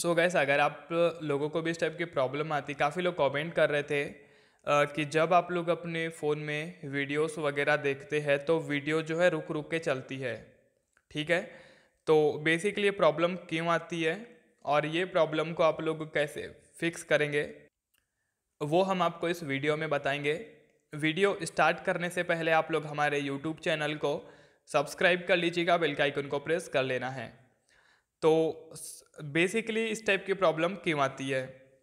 सो so gas अगर आप लोगों को भी इस टाइप की प्रॉब्लम आती काफ़ी लोग कमेंट कर रहे थे आ, कि जब आप लोग अपने फ़ोन में वीडियोस वगैरह देखते हैं तो वीडियो जो है रुक रुक के चलती है ठीक है तो बेसिकली ये प्रॉब्लम क्यों आती है और ये प्रॉब्लम को आप लोग कैसे फिक्स करेंगे वो हम आपको इस वीडियो में बताएंगे वीडियो स्टार्ट करने से पहले आप लोग हमारे यूट्यूब चैनल को सब्सक्राइब कर लीजिएगा बेल का आइकन को प्रेस कर लेना है तो बेसिकली इस टाइप की प्रॉब्लम क्यों आती है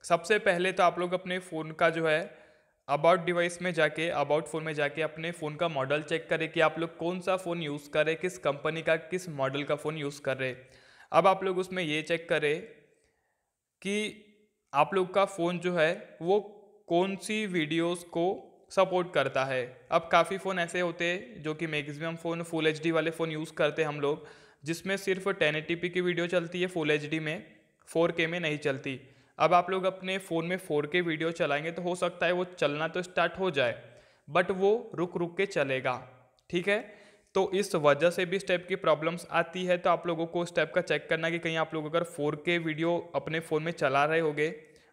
सबसे पहले तो आप लोग अपने फ़ोन का जो है अबाउट डिवाइस में जाके अबाउट फ़ोन में जाके अपने फ़ोन का मॉडल चेक करें कि आप लोग कौन सा फ़ोन यूज़ करें किस कंपनी का किस मॉडल का फ़ोन यूज़ कर रहे अब आप लोग उसमें ये चेक करें कि आप लोग का फ़ोन जो है वो कौन सी वीडियोस को सपोर्ट करता है अब काफ़ी फ़ोन ऐसे होते हैं जो कि मैक्सिमम फ़ोन फुल एच वाले फ़ोन यूज़ करते हैं हम लोग जिसमें सिर्फ टेन की वीडियो चलती है फुल एच में फोर में नहीं चलती अब आप लोग अपने फ़ोन में फोर के वीडियो चलाएंगे तो हो सकता है वो चलना तो स्टार्ट हो जाए बट वो रुक रुक के चलेगा ठीक है तो इस वजह से भी इस टाइप की प्रॉब्लम्स आती है तो आप लोगों को उस टाइप का चेक करना कि कहीं आप लोग अगर फोर के वीडियो अपने फ़ोन में चला रहे होंगे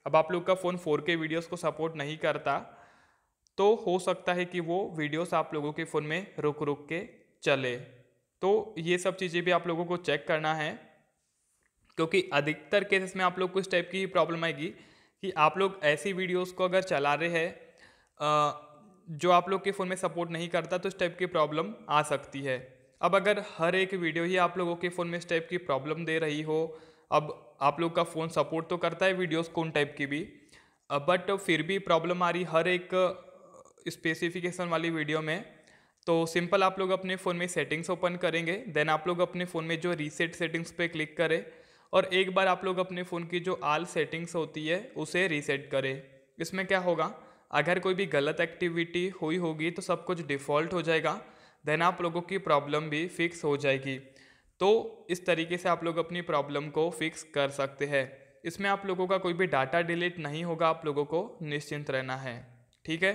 अब आप लोग का फ़ोन फोर के वीडियोज़ को सपोर्ट नहीं करता तो हो सकता है कि वो वीडियोस आप लोगों के फ़ोन में रुक रुक के चले तो ये सब चीज़ें भी आप लोगों को चेक करना है क्योंकि अधिकतर केसेस में आप लोग को इस टाइप की प्रॉब्लम आएगी कि आप लोग ऐसी वीडियोस को अगर चला रहे हैं जो आप लोग के फ़ोन में सपोर्ट नहीं करता तो इस टाइप की प्रॉब्लम आ सकती है अब अगर हर एक वीडियो ही आप लोगों के फ़ोन में इस टाइप की प्रॉब्लम दे रही हो अब आप लोग का फ़ोन सपोर्ट तो करता है वीडियोस कौन टाइप की भी बट फिर भी प्रॉब्लम आ रही हर एक स्पेसिफिकेशन वाली वीडियो में तो सिंपल आप लोग अपने फ़ोन में सेटिंग्स ओपन करेंगे देन आप लोग अपने फ़ोन में जो रीसेट सेटिंग्स पे क्लिक करें और एक बार आप लोग अपने फ़ोन की जो आल सेटिंग्स होती है उसे रीसेट करें इसमें क्या होगा अगर कोई भी गलत एक्टिविटी हुई होगी तो सब कुछ डिफ़ॉल्ट हो जाएगा देन आप लोगों की प्रॉब्लम भी फिक्स हो जाएगी तो इस तरीके से आप लोग अपनी प्रॉब्लम को फिक्स कर सकते हैं इसमें आप लोगों का कोई भी डाटा डिलीट नहीं होगा आप लोगों को निश्चिंत रहना है ठीक है